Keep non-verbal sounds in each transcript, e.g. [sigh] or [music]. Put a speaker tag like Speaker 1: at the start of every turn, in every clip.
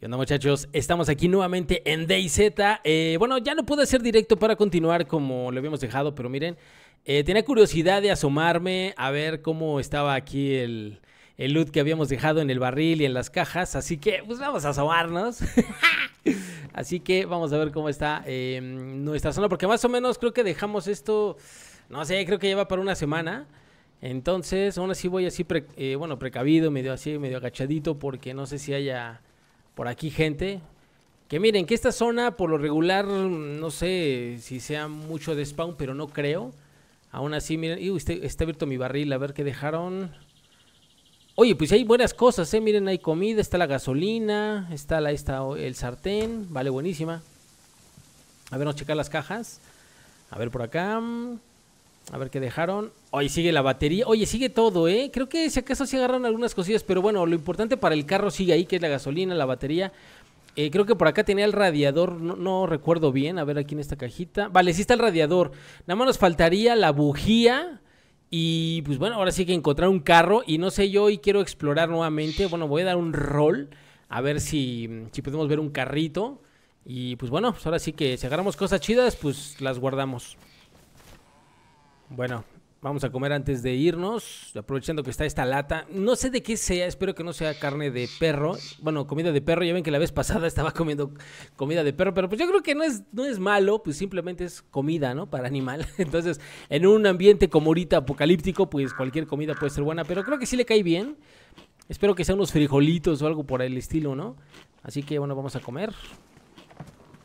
Speaker 1: ¿Qué onda muchachos? Estamos aquí nuevamente en DayZ. Eh, bueno, ya no pude hacer directo para continuar como lo habíamos dejado, pero miren, eh, tenía curiosidad de asomarme a ver cómo estaba aquí el, el, loot que habíamos dejado en el barril y en las cajas. Así que, pues vamos a asomarnos. [laughs] así que vamos a ver cómo está em, nuestra zona, porque más o menos creo que dejamos esto, no sé, creo que lleva para una semana. Entonces, aún así voy así, eh, bueno, precavido, medio así, medio agachadito, porque no sé si haya por aquí gente. Que miren, que esta zona por lo regular, no sé si sea mucho de spawn, pero no creo. Aún así, miren, y usted, está abierto mi barril, a ver qué dejaron. Oye, pues hay buenas cosas, ¿eh? Miren, hay comida, está la gasolina, está la, está el sartén, vale, buenísima. A ver, vamos a checar las cajas. A ver por acá. A ver qué dejaron. hoy sigue la batería. Oye, sigue todo, ¿eh? Creo que si acaso se agarraron algunas cosillas, pero bueno, lo importante para el carro sigue ahí, que es la gasolina, la batería. Eh, creo que por acá tenía el radiador, no, recuerdo bien, a ver aquí en esta cajita. Vale, sí está el radiador. Nada más nos faltaría la bujía. Y pues bueno, ahora sí que encontrar un carro. Y no sé, yo y quiero explorar nuevamente. Bueno, voy a dar un rol. A ver si, si podemos ver un carrito. Y pues bueno, pues ahora sí que si agarramos cosas chidas, pues las guardamos. Bueno, vamos a comer antes de irnos, aprovechando que está esta lata. No sé de qué sea, espero que no sea carne de perro. Bueno, comida de perro, ya ven que la vez pasada [laughs] estaba comiendo comida de perro, pero pues yo creo que no es, no es malo, pues simplemente es comida, ¿no? Para animal. [laughs] Entonces, en un ambiente como ahorita apocalíptico, pues cualquier comida puede ser buena, pero creo que sí le cae bien. Espero que sean unos frijolitos o algo por el estilo, ¿no? Así que bueno, vamos a comer.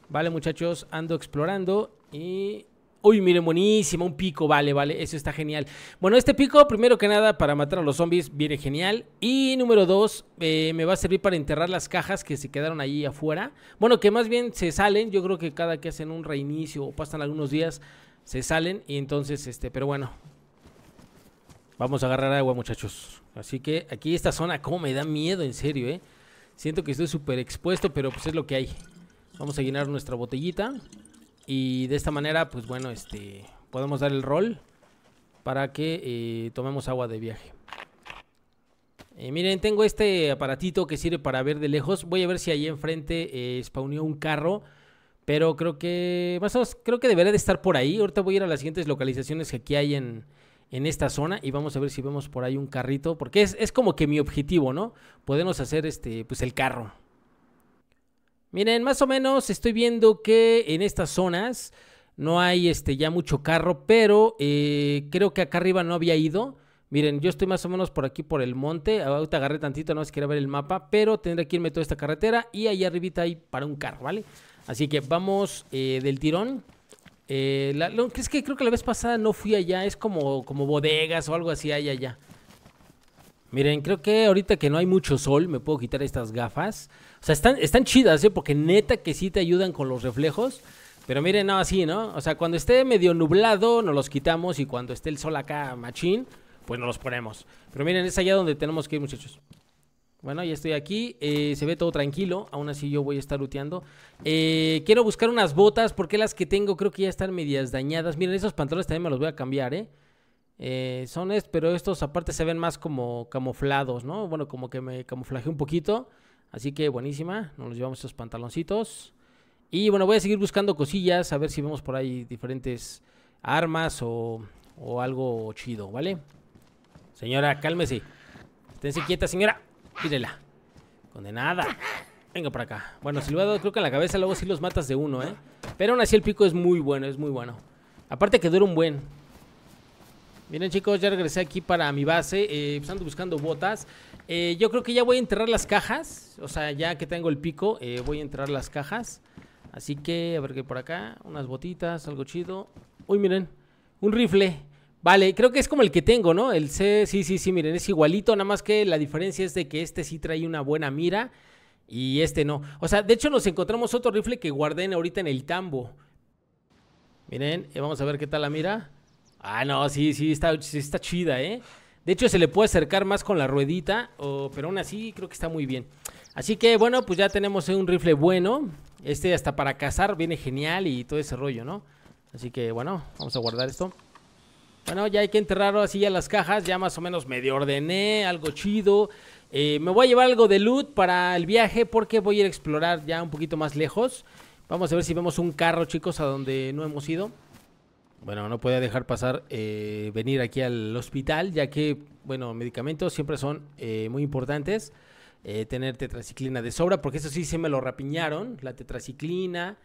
Speaker 1: Vale, muchachos, ando explorando y Uy, mire buenísimo, un pico, vale, vale, eso está genial. Bueno, este pico, primero que nada, para matar a los zombies, viene genial. Y número dos, eh, me va a servir para enterrar las cajas que se quedaron ahí afuera. Bueno, que más bien se salen, yo creo que cada que hacen un reinicio o pasan algunos días, se salen y entonces, este, pero bueno. Vamos a agarrar agua, muchachos. Así que aquí esta zona, como me da miedo, en serio, eh. Siento que estoy súper expuesto, pero pues es lo que hay. Vamos a llenar nuestra botellita. Y de esta manera, pues bueno, este, podemos dar el rol para que eh, tomemos agua de viaje. Eh, miren, tengo este aparatito que sirve para ver de lejos. Voy a ver si ahí enfrente eh, un carro. Pero creo que, más creo que debería de estar por ahí. Ahorita voy a ir a las siguientes localizaciones que aquí hay en, esta zona y vamos a ver si vemos por ahí un carrito, porque es, es como que mi objetivo, ¿no? Podemos hacer este, pues el carro. Miren, más o menos estoy viendo que en estas zonas no hay este, ya mucho carro, pero eh, creo que acá arriba no había ido. Miren, yo estoy más o menos por aquí, por el monte. Ahorita agarré tantito, no si quería ver el mapa, pero tendré que irme toda esta carretera y ahí arribita hay para un carro, ¿vale? Así que vamos eh, del tirón. Eh, es que creo que la vez pasada no fui allá, es como, como bodegas o algo así, allá, allá. Miren, creo que ahorita que no hay mucho sol, me puedo quitar estas gafas. O sea, están, están chidas, ¿eh? Porque neta que sí te ayudan con los reflejos. Pero miren, no, así, ¿no? O sea, cuando esté medio nublado, nos los quitamos. Y cuando esté el sol acá, machín, pues nos los ponemos. Pero miren, es allá donde tenemos que ir, muchachos. Bueno, ya estoy aquí. Eh, se ve todo tranquilo. Aún así yo voy a estar luteando. Eh, quiero buscar unas botas porque las que tengo creo que ya están medias dañadas. Miren, esos pantalones también me los voy a cambiar, ¿eh? Eh, son estos, pero estos aparte se ven más como camuflados, ¿no? Bueno, como que me camuflaje un poquito. Así que buenísima, nos llevamos estos pantaloncitos. Y bueno, voy a seguir buscando cosillas, a ver si vemos por ahí diferentes armas o, algo chido, ¿vale? Señora, cálmese. Esténse quieta, señora. Mírela. Condenada. Venga para acá. Bueno, si lo a dado creo que en la cabeza luego sí los matas de uno, ¿eh? Pero aún así el pico es muy bueno, es muy bueno. Aparte que dura un buen. Miren chicos, ya regresé aquí para mi base, eh, pues buscando botas. Eh, yo creo que ya voy a enterrar las cajas, o sea, ya que tengo el pico, eh, voy a enterrar las cajas. Así que, a ver qué por acá, unas botitas, algo chido. Uy, miren, un rifle. Vale, creo que es como el que tengo, ¿no? El C, sí, sí, sí, miren, es igualito, nada más que la diferencia es de que este sí trae una buena mira y este no. O sea, de hecho nos encontramos otro rifle que guardé ahorita en el tambo. Miren, eh, vamos a ver qué tal la mira. Ah, no, sí, sí, está, está chida, ¿eh? De hecho, se le puede acercar más con la ruedita, pero aún así creo que está muy bien. Así que, bueno, pues ya tenemos un rifle bueno. Este hasta para cazar viene genial y todo ese rollo, ¿no? Así que, bueno, vamos a guardar esto. Bueno, ya hay que enterrar así a las cajas. Ya más o menos medio ordené, algo chido. Eh, me voy a llevar algo de loot para el viaje porque voy a ir a explorar ya un poquito más lejos. Vamos a ver si vemos un carro, chicos, a donde no hemos ido. Bueno, no puede dejar pasar eh, venir aquí al hospital, ya que, bueno, medicamentos siempre son eh, muy importantes. Eh, tener tetraciclina de sobra, porque eso sí se me lo rapiñaron, la tetraciclina.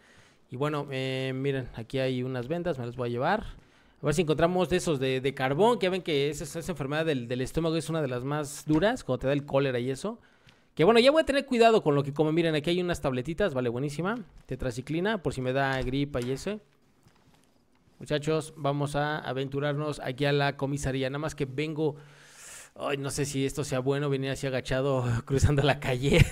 Speaker 1: Y bueno, miren, aquí hay unas vendas, me las voy a llevar. A ver si encontramos de esos de, carbón, que ven que esa, enfermedad del, del, estómago es una de las más duras, cuando te da el cólera y eso. Que bueno, ya voy a tener cuidado con lo que como. Miren, aquí hay unas tabletitas, vale, buenísima. Tetraciclina, por si me da gripa y eso muchachos, vamos a aventurarnos aquí a la comisaría. Nada más que vengo, ay, no sé si esto sea bueno, venir así agachado [laughs] cruzando la calle.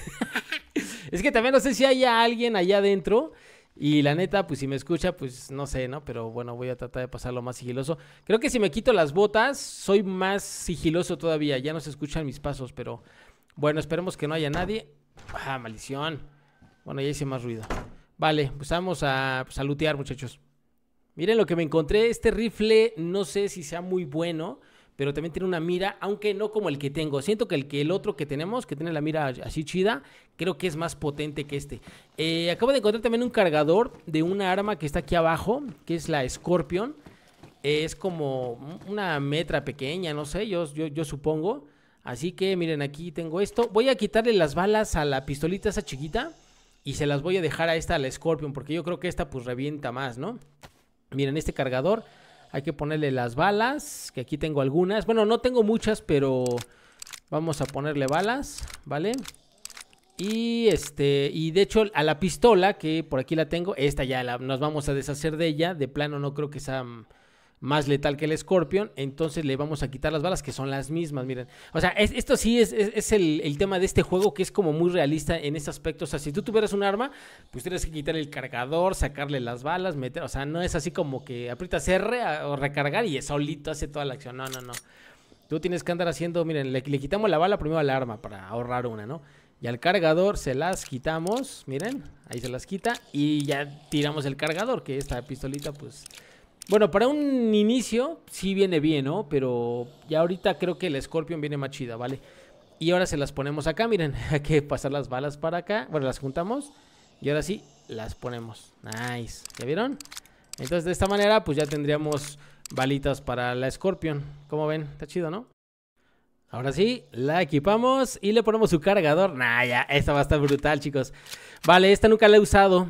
Speaker 1: [laughs] es que también no sé si haya alguien allá adentro. Y la neta, pues si me escucha, pues no sé, ¿no? Pero bueno, voy a tratar de pasarlo más sigiloso. Creo que si me quito las botas, soy más sigiloso todavía. Ya no se escuchan mis pasos, pero bueno, esperemos que no haya nadie. Ah, maldición. Bueno, ya hice más ruido. Vale, pues vamos a, salutear muchachos. Miren lo que me encontré. Este rifle no sé si sea muy bueno, pero también tiene una mira, aunque no como el que tengo. Siento que el, que el otro que tenemos, que tiene la mira así chida, creo que es más potente que este. Eh, acabo de encontrar también un cargador de una arma que está aquí abajo, que es la Scorpion. Eh, es como una metra pequeña, no sé, yo, yo, yo supongo. Así que miren, aquí tengo esto. Voy a quitarle las balas a la pistolita esa chiquita y se las voy a dejar a esta, la Scorpion, porque yo creo que esta pues revienta más, ¿no? Miren, este cargador hay que ponerle las balas, que aquí tengo algunas. Bueno, no tengo muchas, pero vamos a ponerle balas, ¿vale? Y este, y de hecho a la pistola, que por aquí la tengo, esta ya nos vamos a deshacer de ella. De plano no creo que sea mm, más letal que el Scorpion, entonces le vamos a quitar las balas que son las mismas, miren. O sea, esto sí es, el, tema de este juego que es como muy realista en ese aspecto. O sea, si tú tuvieras un arma, pues tienes que quitar el cargador, sacarle las balas, meter... O sea, no es así como que aprietas R o recargar y solito hace toda la acción. No, no, no. Tú tienes que andar haciendo, miren, le, le quitamos la bala primero al arma para ahorrar una, ¿no? Y al cargador se las quitamos, miren, ahí se las quita y ya tiramos el cargador, que esta pistolita pues bueno, para un inicio sí viene bien, ¿no? Pero ya ahorita creo que el Scorpion viene más chida, ¿vale? Y ahora se las ponemos acá, miren, [laughs] hay que pasar las balas para acá. Bueno, las juntamos y ahora sí las ponemos. Nice, ¿ya vieron? Entonces de esta manera pues ya tendríamos balitas para la Scorpion. ¿Cómo ven? Está chido, ¿no? Ahora sí, la equipamos y le ponemos su cargador. Nah, ya, esta va a estar brutal, chicos. Vale, esta nunca la he usado.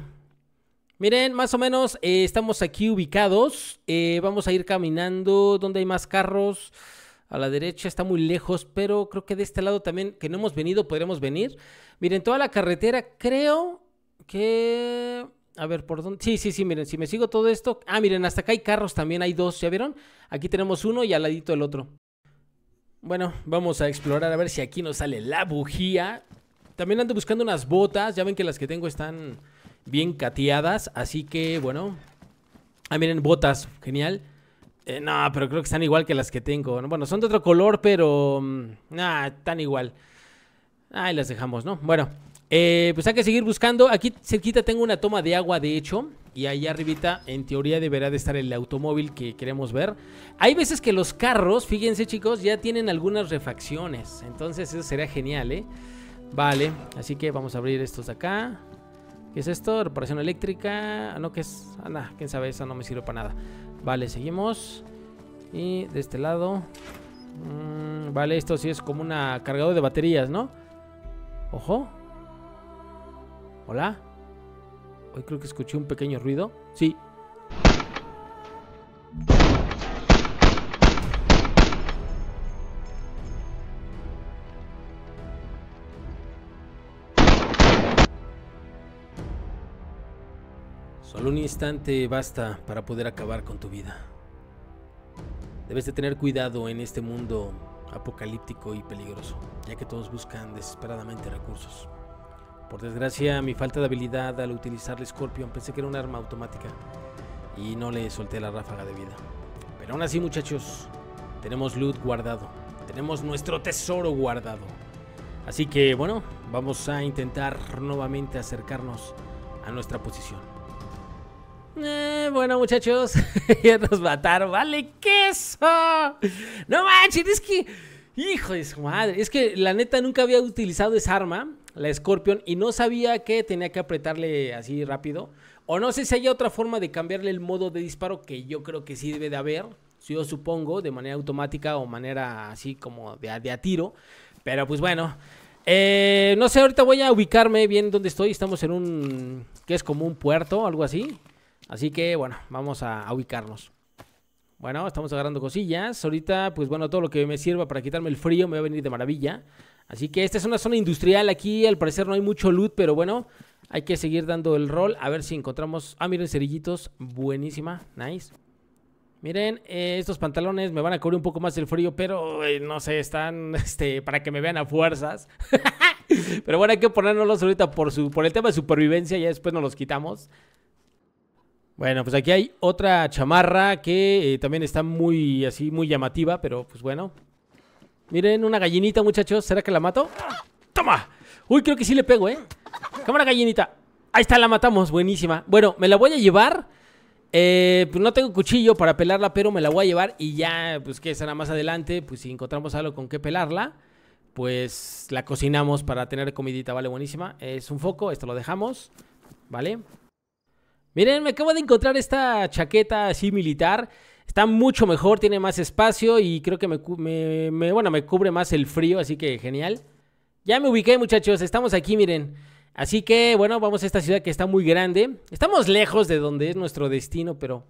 Speaker 1: Miren, más o menos eh, estamos aquí ubicados. Eh, vamos a ir caminando donde hay más carros. A la derecha está muy lejos, pero creo que de este lado también, que no hemos venido, podremos venir. Miren, toda la carretera creo que... A ver, ¿por dónde? Sí, sí, sí, miren, si me sigo todo esto... Ah, miren, hasta acá hay carros también, hay dos, ¿ya vieron? Aquí tenemos uno y al ladito el otro. Bueno, vamos a explorar a ver si aquí nos sale la bujía. También ando buscando unas botas, ya ven que las que tengo están bien cateadas. Así que, bueno. Ah, miren, botas. Genial. Eh, no, pero creo que están igual que las que tengo. Bueno, son de otro color, pero... Nah, mm, tan igual. Ahí las dejamos, ¿no? Bueno, eh, pues hay que seguir buscando. Aquí cerquita tengo una toma de agua, de hecho. Y ahí arribita, en teoría, deberá de estar el automóvil que queremos ver. Hay veces que los carros, fíjense chicos, ya tienen algunas refacciones. Entonces eso sería genial, ¿eh? Vale, así que vamos a abrir estos acá. ¿Qué es esto? Reparación eléctrica. Ah, no, ¿qué es. Ah, quién sabe, eso no me sirve para nada. Vale, seguimos. Y de este lado. Mm, vale, esto sí es como una cargador de baterías, ¿no? Ojo. Hola. Hoy creo que escuché un pequeño ruido. Sí. Solo un instante basta para poder acabar con tu vida. Debes de tener cuidado en este mundo apocalíptico y peligroso, ya que todos buscan desesperadamente recursos. Por desgracia, mi falta de habilidad al utilizar el Scorpion pensé que era un arma automática y no le solté la ráfaga de vida. Pero aún así, muchachos, tenemos loot guardado, tenemos nuestro tesoro guardado. Así que bueno, vamos a intentar nuevamente acercarnos a nuestra posición. Eh, bueno, muchachos, [laughs] ya nos mataron. ¡Vale, eso? No manches, es que. Hijo de su madre. Es que la neta nunca había utilizado esa arma, la Scorpion, y no sabía que tenía que apretarle así rápido. O no sé si hay otra forma de cambiarle el modo de disparo, que yo creo que sí debe de haber. Yo supongo, de manera automática o manera así como de, a tiro. Pero pues bueno. Eh, no sé, ahorita voy a ubicarme bien donde estoy. Estamos en un. que es como un puerto, algo así. Así que bueno, vamos a, ubicarnos. Bueno, estamos agarrando cosillas. Ahorita, pues bueno, todo lo que me sirva para quitarme el frío me va a venir de maravilla. Así que esta es una zona industrial aquí. Al parecer no hay mucho loot, pero bueno, hay que seguir dando el rol. A ver si encontramos... Ah, miren, cerillitos. Buenísima. Nice. Miren, eh, estos pantalones me van a cubrir un poco más el frío, pero eh, no sé, están [laughs] este, para que me vean a fuerzas. [laughs] pero bueno, hay que ponernoslos ahorita por, su, por el tema de supervivencia. Ya después nos los quitamos. Bueno, pues aquí hay otra chamarra que eh, también está muy así, muy llamativa, pero pues bueno. Miren, una gallinita, muchachos. ¿Será que la mato? ¡Toma! Uy, creo que sí le pego, ¿eh? Cámara gallinita. Ahí está, la matamos. Buenísima. Bueno, me la voy a llevar. Eh, pues no tengo cuchillo para pelarla, pero me la voy a llevar y ya, pues que será más adelante, pues si encontramos algo con qué pelarla, pues la cocinamos para tener comidita, ¿vale? Buenísima. Es un foco, esto lo dejamos, ¿vale? Miren, me acabo de encontrar esta chaqueta así militar. Está mucho mejor, tiene más espacio y creo que me, cubre más el frío, así que genial. Ya me ubiqué, muchachos, estamos aquí, miren. Así que, bueno, vamos a esta ciudad que está muy grande. Estamos lejos de donde es nuestro destino, pero...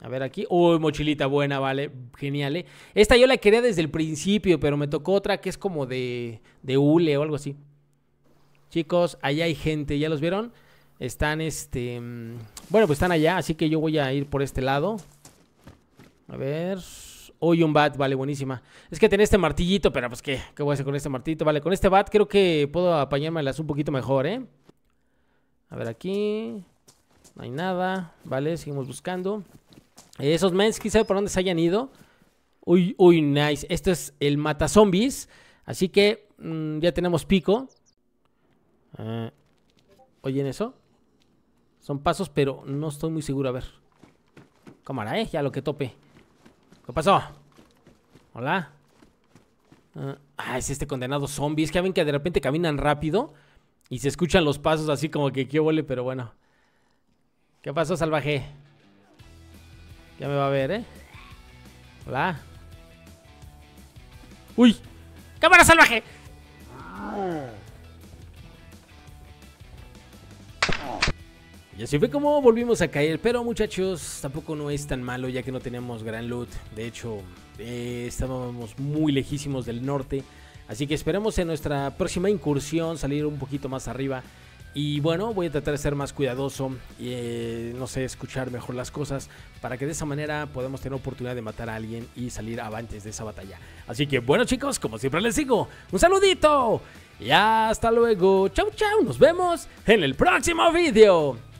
Speaker 1: A ver aquí. Uy, mochilita buena, vale. Genial, ¿eh? Esta yo la quería desde el principio, pero me tocó otra que es como de... De hule o algo así. Chicos, allá hay gente, ¿ya los vieron? Están este... Bueno, pues están allá, así que yo voy a ir por este lado. A ver... Hoy un bat, vale, buenísima. Es que tenía este martillito, pero pues qué, ¿qué voy a hacer con este martillito? Vale, con este bat creo que puedo apañármelas un poquito mejor, ¿eh? A ver aquí... No hay nada, vale, seguimos buscando. esos mens, quizá por dónde se hayan ido. Uy, uy, nice. Esto es el mata zombies. Así que mm, ya tenemos pico. Eh, ah, en eso? Son pasos, pero no estoy muy seguro. A ver. Cámara, ¿eh? Ya lo que tope. ¿Qué pasó? Hola. ah, ah es este condenado zombie. Es que ven que de repente caminan rápido y se escuchan los pasos así como que qué huele pero bueno. ¿Qué pasó, salvaje? Ya me va a ver, ¿eh? Hola. ¡Uy! ¡Cámara salvaje! así fue como volvimos a caer. Pero muchachos, tampoco no es tan malo ya que no tenemos gran loot. De hecho, eh, estábamos muy lejísimos del norte. Así que esperemos en nuestra próxima incursión salir un poquito más arriba. Y bueno, voy a tratar de ser más cuidadoso y eh, no sé, escuchar mejor las cosas para que de esa manera podamos tener oportunidad de matar a alguien y salir avantes de esa batalla. Así que bueno chicos, como siempre les digo, un saludito y hasta luego. Chau chau, nos vemos en el próximo video.